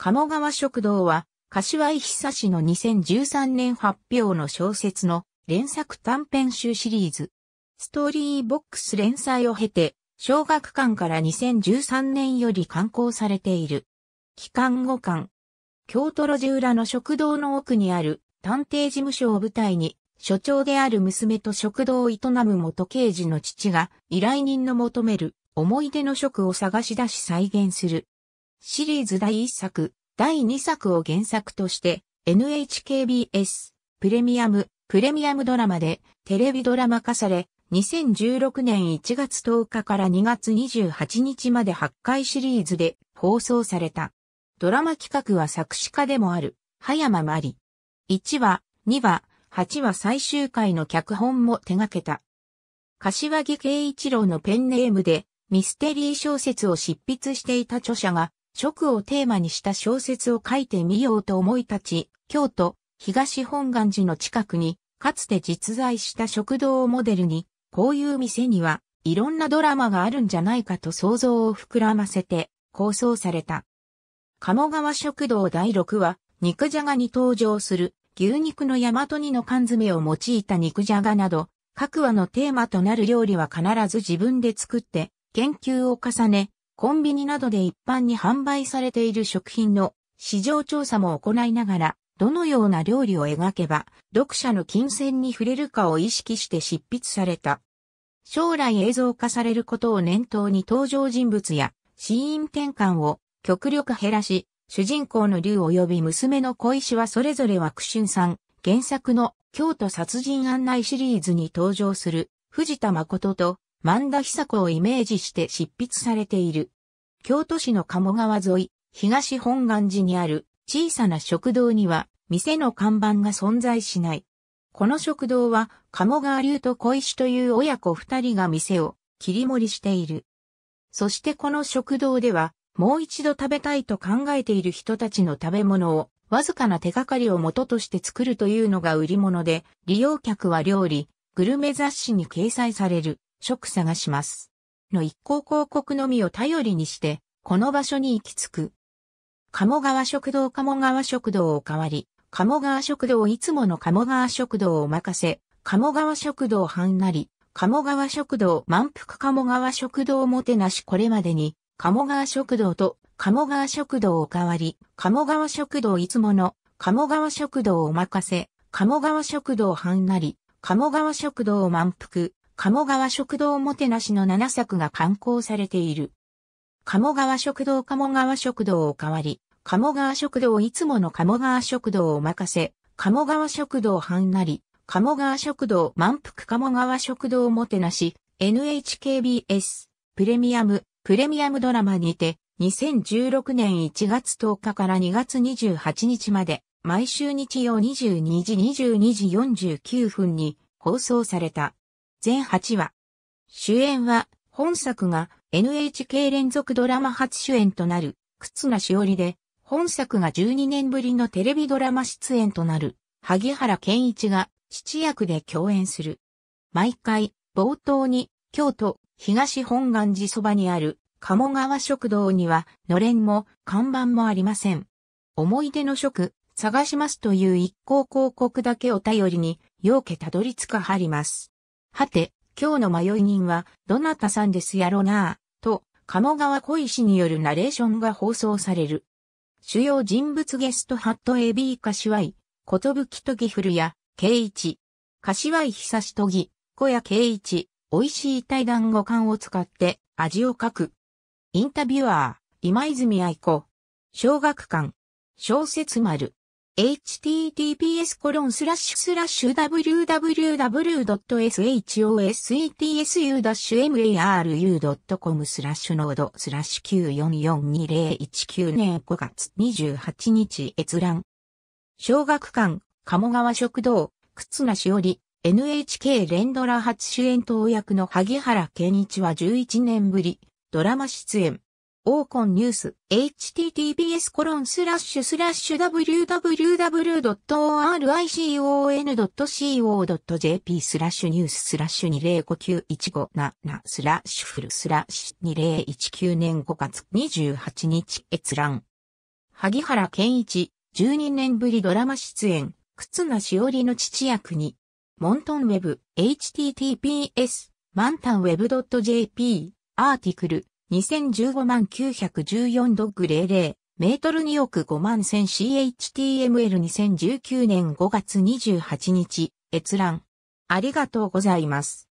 鴨川食堂は、柏井久志の2013年発表の小説の連作短編集シリーズ。ストーリーボックス連載を経て、小学館から2013年より刊行されている。期間後館。京都路地裏の食堂の奥にある探偵事務所を舞台に、所長である娘と食堂を営む元刑事の父が依頼人の求める思い出の食を探し出し再現するシリーズ第1作、第2作を原作として NHKBS プレミアムプレミアムドラマでテレビドラマ化され2016年1月10日から2月28日まで8回シリーズで放送された。ドラマ企画は作詞家でもある、葉山まり。1話、2話、8話最終回の脚本も手掛けた。柏木慶一郎のペンネームでミステリー小説を執筆していた著者が食をテーマにした小説を書いてみようと思い立ち、京都、東本願寺の近くに、かつて実在した食堂をモデルに、こういう店には、いろんなドラマがあるんじゃないかと想像を膨らませて、構想された。鴨川食堂第6話、肉じゃがに登場する、牛肉の大和煮の缶詰を用いた肉じゃがなど、各話のテーマとなる料理は必ず自分で作って、研究を重ね、コンビニなどで一般に販売されている食品の市場調査も行いながら、どのような料理を描けば、読者の金銭に触れるかを意識して執筆された。将来映像化されることを念頭に登場人物や、シーン転換を極力減らし、主人公の竜及び娘の小石はそれぞれは屈春さん、原作の京都殺人案内シリーズに登場する藤田誠と万田久子をイメージして執筆されている。京都市の鴨川沿い、東本願寺にある小さな食堂には店の看板が存在しない。この食堂は鴨川流と小石という親子二人が店を切り盛りしている。そしてこの食堂ではもう一度食べたいと考えている人たちの食べ物をわずかな手がかりを元として作るというのが売り物で、利用客は料理、グルメ雑誌に掲載される。職探します。の一行広告のみを頼りにして、この場所に行き着く。鴨川食堂鴨川食堂を代わり、鴨川食堂いつもの鴨川食堂を任せ、鴨川食堂半なり、鴨川食堂満腹鴨川食堂もてなしこれまでに、鴨川食堂と鴨川食堂を代わり、鴨川食堂いつもの鴨川食堂を任せ、鴨川食堂半なり、鴨川食堂満腹、鴨川食堂もてなしの7作が刊行されている。鴨川食堂鴨川食堂を代わり、鴨川食堂いつもの鴨川食堂を任せ、鴨川食堂半なり、鴨川食堂満腹鴨川食堂もてなし、NHKBS プレミアムプレミアムドラマにて、2016年1月10日から2月28日まで、毎週日曜22時22時49分に放送された。全8話。主演は、本作が NHK 連続ドラマ初主演となる、つなしおりで、本作が12年ぶりのテレビドラマ出演となる、萩原健一が、七役で共演する。毎回、冒頭に、京都、東本願寺そばにある、鴨川食堂には、のれんも、看板もありません。思い出の食、探しますという一行広告だけを頼りに、ようけたどり着かはります。はて、今日の迷い人は、どなたさんですやろなぁ、と、鴨川小石によるナレーションが放送される。主要人物ゲストハット AB 柏井、ことぶきとぎふるや、圭一、柏井久しとぎ、小屋圭一、美味しい対談語感を使って味を書く。インタビュアー、今泉愛子、小学館、小説丸。https://www.shosetsu-maru.com スラッシュノードスラッシュ9442019年5月28日閲覧。小学館、鴨川食堂、靴なしより、NHK 連ドラ初主演投役の萩原健一は11年ぶり、ドラマ出演。オーコンニュース、https コロンスラッシュスラッシュ www.oricon.co.jp スラッシュニューススラッシュ2059157スラッシュフルスラッシュ2019年5月28日閲覧。萩原健一、12年ぶりドラマ出演、靴なしおりの父役に、モントンウェブ、https、マンタンウェブ .jp、アーティクル、2015万914ドッグ00、メートル2億5万 1000CHTML2019 年5月28日、閲覧。ありがとうございます。